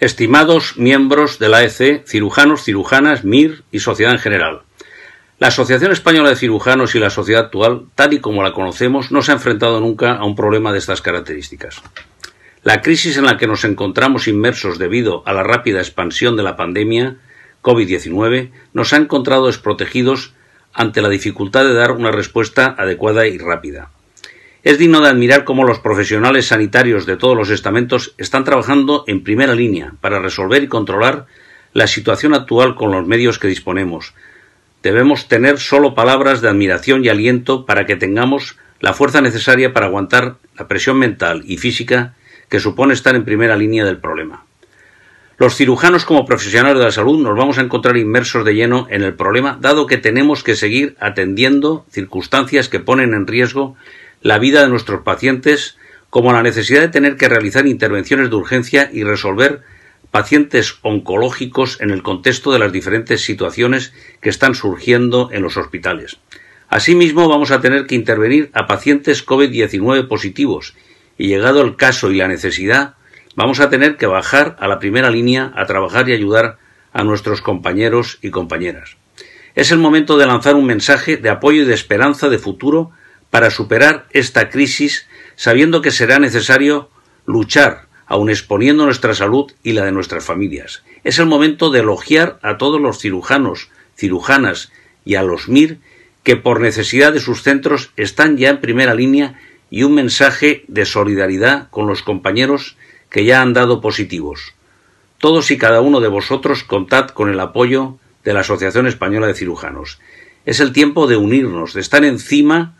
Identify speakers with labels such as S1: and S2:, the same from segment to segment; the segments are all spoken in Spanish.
S1: Estimados miembros de la EC, cirujanos, cirujanas, MIR y sociedad en general. La Asociación Española de Cirujanos y la sociedad actual, tal y como la conocemos, no se ha enfrentado nunca a un problema de estas características. La crisis en la que nos encontramos inmersos debido a la rápida expansión de la pandemia COVID-19 nos ha encontrado desprotegidos ante la dificultad de dar una respuesta adecuada y rápida. Es digno de admirar cómo los profesionales sanitarios de todos los estamentos están trabajando en primera línea para resolver y controlar la situación actual con los medios que disponemos. Debemos tener solo palabras de admiración y aliento para que tengamos la fuerza necesaria para aguantar la presión mental y física que supone estar en primera línea del problema. Los cirujanos como profesionales de la salud nos vamos a encontrar inmersos de lleno en el problema, dado que tenemos que seguir atendiendo circunstancias que ponen en riesgo la vida de nuestros pacientes como la necesidad de tener que realizar intervenciones de urgencia y resolver pacientes oncológicos en el contexto de las diferentes situaciones que están surgiendo en los hospitales. Asimismo, vamos a tener que intervenir a pacientes COVID-19 positivos y llegado el caso y la necesidad, vamos a tener que bajar a la primera línea a trabajar y ayudar a nuestros compañeros y compañeras. Es el momento de lanzar un mensaje de apoyo y de esperanza de futuro para superar esta crisis sabiendo que será necesario luchar, aun exponiendo nuestra salud y la de nuestras familias. Es el momento de elogiar a todos los cirujanos, cirujanas y a los MIR que por necesidad de sus centros están ya en primera línea y un mensaje de solidaridad con los compañeros que ya han dado positivos. Todos y cada uno de vosotros contad con el apoyo de la Asociación Española de Cirujanos. Es el tiempo de unirnos, de estar encima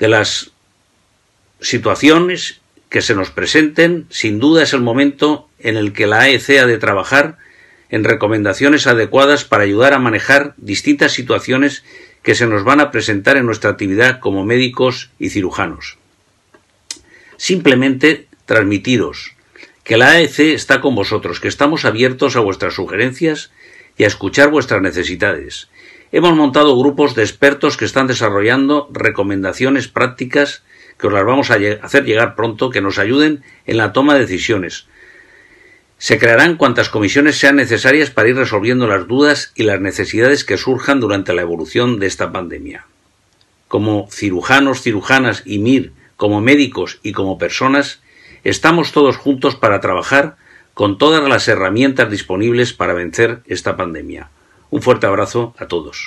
S1: de las situaciones que se nos presenten, sin duda es el momento en el que la AEC ha de trabajar en recomendaciones adecuadas para ayudar a manejar distintas situaciones que se nos van a presentar en nuestra actividad como médicos y cirujanos. Simplemente transmitiros que la AEC está con vosotros, que estamos abiertos a vuestras sugerencias y a escuchar vuestras necesidades, Hemos montado grupos de expertos que están desarrollando recomendaciones prácticas que os las vamos a hacer llegar pronto, que nos ayuden en la toma de decisiones. Se crearán cuantas comisiones sean necesarias para ir resolviendo las dudas y las necesidades que surjan durante la evolución de esta pandemia. Como cirujanos, cirujanas y MIR, como médicos y como personas, estamos todos juntos para trabajar con todas las herramientas disponibles para vencer esta pandemia. Un fuerte abrazo a todos.